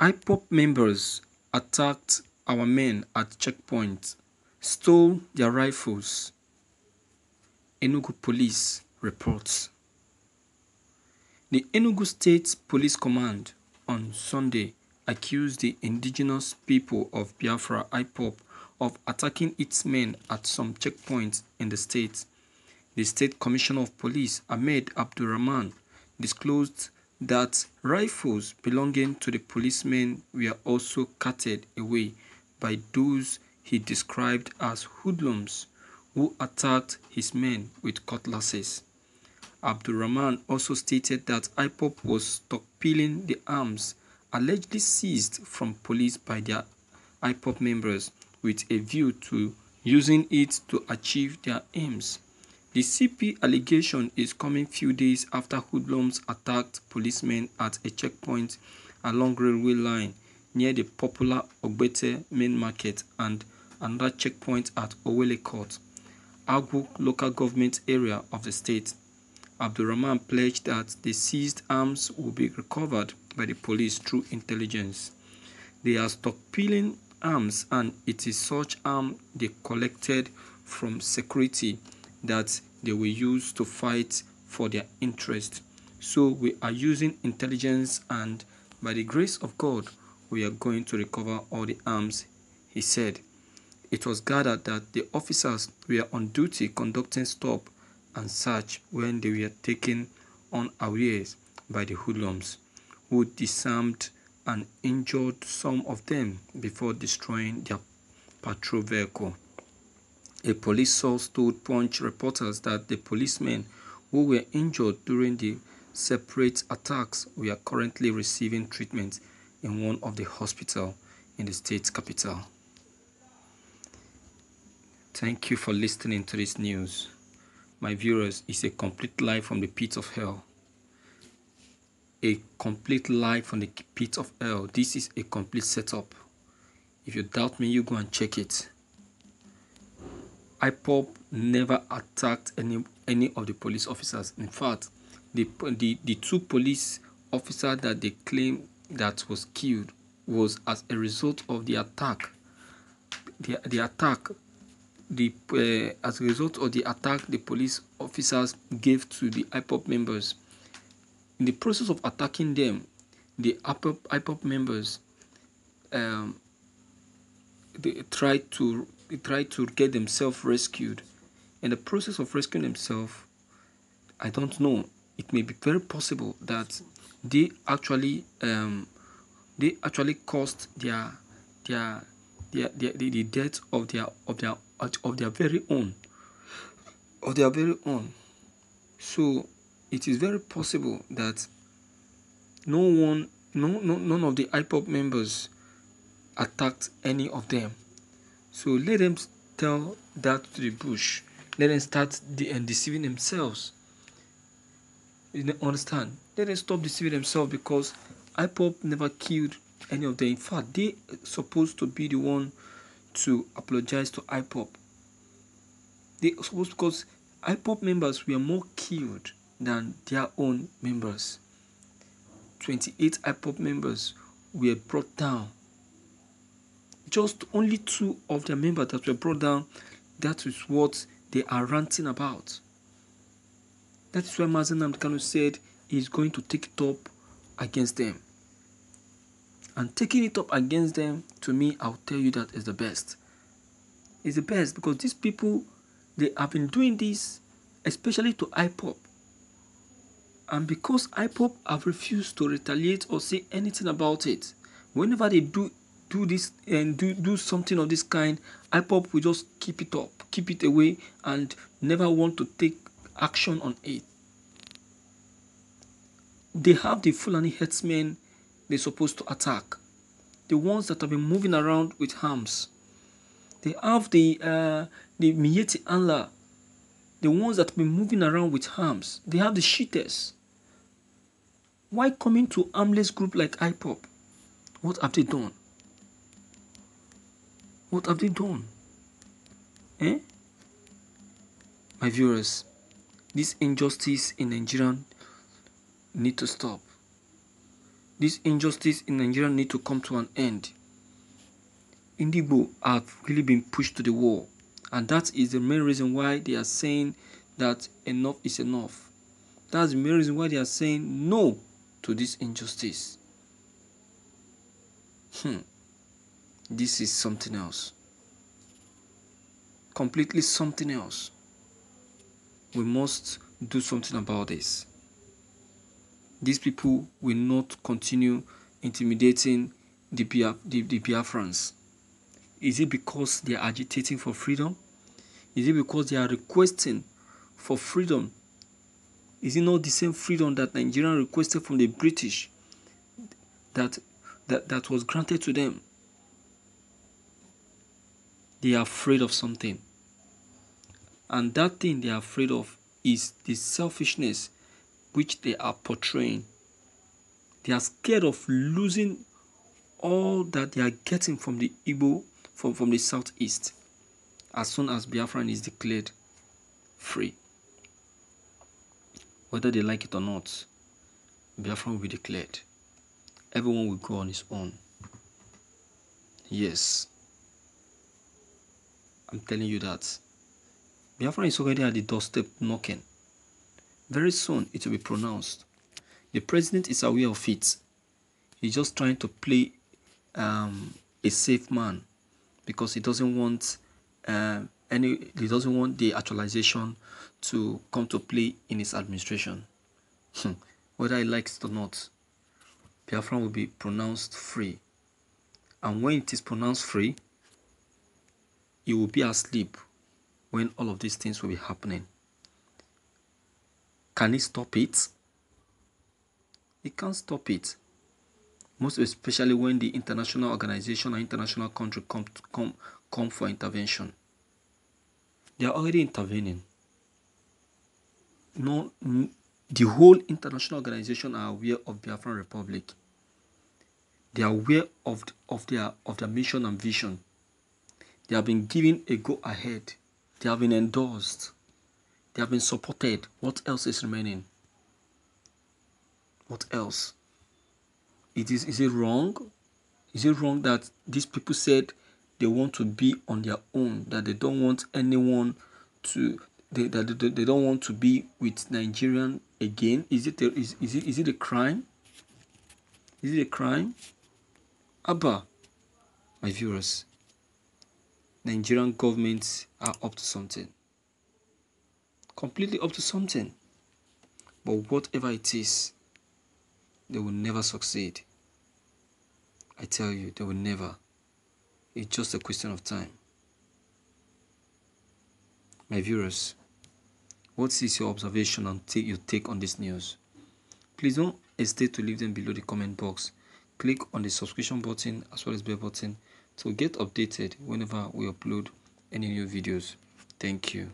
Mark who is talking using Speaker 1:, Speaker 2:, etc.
Speaker 1: IPOB members attacked our men at checkpoints, stole their rifles, Enugu police reports. The Enugu State Police Command on Sunday accused the indigenous people of Biafra IPOB of attacking its men at some checkpoints in the state. The State Commissioner of Police, Ahmed Abdurrahman, disclosed that rifles belonging to the policemen were also carted away by those he described as hoodlums who attacked his men with cutlasses. Abdurrahman also stated that IPOP was stockpiling the arms allegedly seized from police by their IPOP members with a view to using it to achieve their aims. The CP allegation is coming few days after hoodlums attacked policemen at a checkpoint along railway line near the popular Ogbete main market and another checkpoint at Owele Court, Agu local government area of the state. Abdurrahman pledged that the seized arms will be recovered by the police through intelligence. They are stockpiling arms and it is such arm they collected from security that they will use to fight for their interest. So we are using intelligence and by the grace of God, we are going to recover all the arms, he said. It was gathered that the officers were on duty conducting stop and search when they were taken unawares by the hoodlums, who disarmed and injured some of them before destroying their patrol vehicle. A police source told Punch reporters that the policemen who were injured during the separate attacks were currently receiving treatment in one of the hospitals in the state capital. Thank you for listening to this news. My viewers, it's a complete lie from the pit of hell. A complete lie from the pit of hell. This is a complete setup. If you doubt me, you go and check it. IPOP never attacked any any of the police officers. In fact, the the, the two police officer that they claim that was killed was as a result of the attack. The, the attack, the uh, as a result of the attack, the police officers gave to the IPOP members. In the process of attacking them, the IPOP, IPOP members um, they tried to try to get themselves rescued. In the process of rescuing themselves, I don't know. It may be very possible that they actually um, they actually caused their their their, their the, the death of their of their of their very own of their very own. So it is very possible that no one no, no none of the IPOP members attacked any of them. So let them tell that to the bush. Let them start de- and uh, deceiving themselves. You understand? Let them stop deceiving themselves because IPOP never killed any of them. In fact, they supposed to be the one to apologize to IPOP. They supposed because IPOP members were more killed than their own members. 28 IPOP members were brought down just only two of their members that were brought down. That is what they are ranting about. That is why Mazen Kanu said he is going to take it up against them. And taking it up against them, to me, I'll tell you that is the best. It's the best because these people, they have been doing this, especially to IPOP. And because IPOP have refused to retaliate or say anything about it, whenever they do do this and do, do something of this kind, IPOP will just keep it up, keep it away, and never want to take action on it. They have the Fulani headsmen they're supposed to attack, the ones that have been moving around with arms. They have the uh, the Mieti Anla, the ones that have been moving around with arms. They have the cheaters. Why coming to armless group like IPOP? What have they done? What have they done? Eh? My viewers, this injustice in Nigeria need to stop. This injustice in Nigeria need to come to an end. Indigo have really been pushed to the wall, and that is the main reason why they are saying that enough is enough. That's the main reason why they are saying no to this injustice. Hmm. This is something else. Completely something else. We must do something about this. These people will not continue intimidating the, Biaf- the, the Biafrans. Is it because they are agitating for freedom? Is it because they are requesting for freedom? Is it not the same freedom that Nigerians requested from the British that, that, that was granted to them? they are afraid of something. And that thing they are afraid of is the selfishness which they are portraying. They are scared of losing all that they are getting from the Igbo, from, from the southeast, as soon as Biafran is declared free. Whether they like it or not, Biafran will be declared. Everyone will go on his own. Yes. I'm telling you that. Biafra is already at the doorstep knocking. Very soon it will be pronounced. The president is aware of it. He's just trying to play um, a safe man because he doesn't want uh, any. He doesn't want the actualization to come to play in his administration. Hmm. Whether he likes it or not, Biafra will be pronounced free. And when it is pronounced free, you will be asleep when all of these things will be happening. Can he stop it? He can't stop it. Most especially when the international organization or international country come, to, come, come for intervention. They are already intervening. No, the whole international organization are aware of Biafran Republic. They are aware of, of, their, of their mission and vision. They have been given a go ahead. They have been endorsed. They have been supported. What else is remaining? What else? It is is it wrong? Is it wrong that these people said they want to be on their own, that they don't want anyone to they, that they, they don't want to be with Nigerian again? Is it a, is, is it is it a crime? Is it a crime? Abba, my viewers, Nigerian governments are up to something. Completely up to something. But whatever it is, they will never succeed. I tell you, they will never. It's just a question of time. My viewers, what is your observation and take your take on this news? Please don't hesitate to leave them below the comment box. Click on the subscription button as well as bell button so get updated whenever we upload any new videos thank you